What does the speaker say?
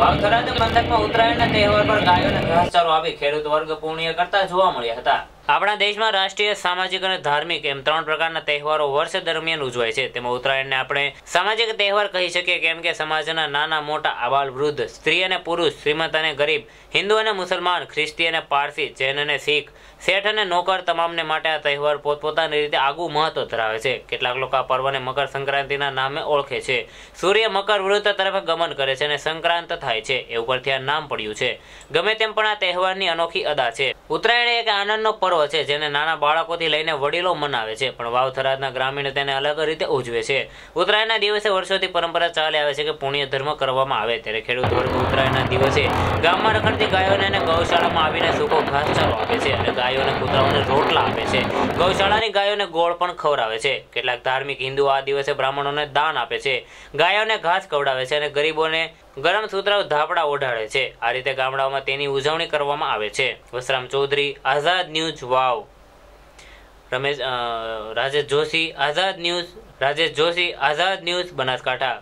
વાવથરાદ પંથકમાં ઉત્તરાયણના તહેવાર પર ગાયોને ઘાસચારો આપી ખેડૂત વર્ગ પુણ્ય કરતા જોવા મળ્યા હતા આપણા દેશમાં રાષ્ટ્રીય સામાજિક અને ધાર્મિક એમ ત્રણ પ્રકારના તહેવારો વર્ષ દરમિયાન ઉજવાય છે તેમાં ઉત્તરાયણને આપણે સામાજિક તહેવાર કહી શકીએ કેમ કે સમાજના નાના મોટા આબાલ વૃદ્ધ સ્ત્રી અને પુરુષ શ્રીમંત અને ગરીબ હિન્દુ અને મુસલમાન ખ્રિસ્તી અને પારસી જૈન અને શીખ શેઠ અને નોકર તમામને માટે આ તહેવાર પોતપોતાની રીતે આગવું મહત્વ ધરાવે છે કેટલાક લોકો આ પર્વને મકર સંક્રાંતિના નામે ઓળખે છે સૂર્ય મકર વૃત્ત તરફ ગમન કરે છે અને સંક્રાંત થાય છે એ ઉપરથી આ નામ પડ્યું છે ગમે તેમ પણ આ તહેવારની અનોખી અદા છે ઉત્તરાયણ એક આનંદનો પર્વ છે જેને નાના બાળકોથી લઈને વડીલો મનાવે છે પણ વાવ થરાદના ગ્રામીણો તેને અલગ રીતે ઉજવે છે ઉત્તરાયણના દિવસે વર્ષોથી પરંપરા ચાલી આવે છે કે પુણ્ય ધર્મ કરવામાં આવે ત્યારે ખેડૂત વર્ગ ઉત્તરાયણના દિવસે ગામમાં રખડતી ગાયોને ગૌશાળામાં આવીને સુખો ઘાસ ચાલો આપે છે અને ગાયો ગાયો કૂતરાઓને રોટલા આપે છે ગૌશાળાની ગાયોને ગોળ પણ ખવડાવે છે કેટલાક ધાર્મિક હિન્દુ આ દિવસે બ્રાહ્મણોને દાન આપે છે ગાયોને ઘાસ ખવડાવે છે અને ગરીબોને ગરમ સુતરાઓ ધાપડા ઓઢાડે છે આ રીતે ગામડાઓમાં તેની ઉજવણી કરવામાં આવે છે Vasram Chaudhary Azad news Vav Ramesh Rajesh Joshi Azad news Rajesh Joshi Azad news Banaskantha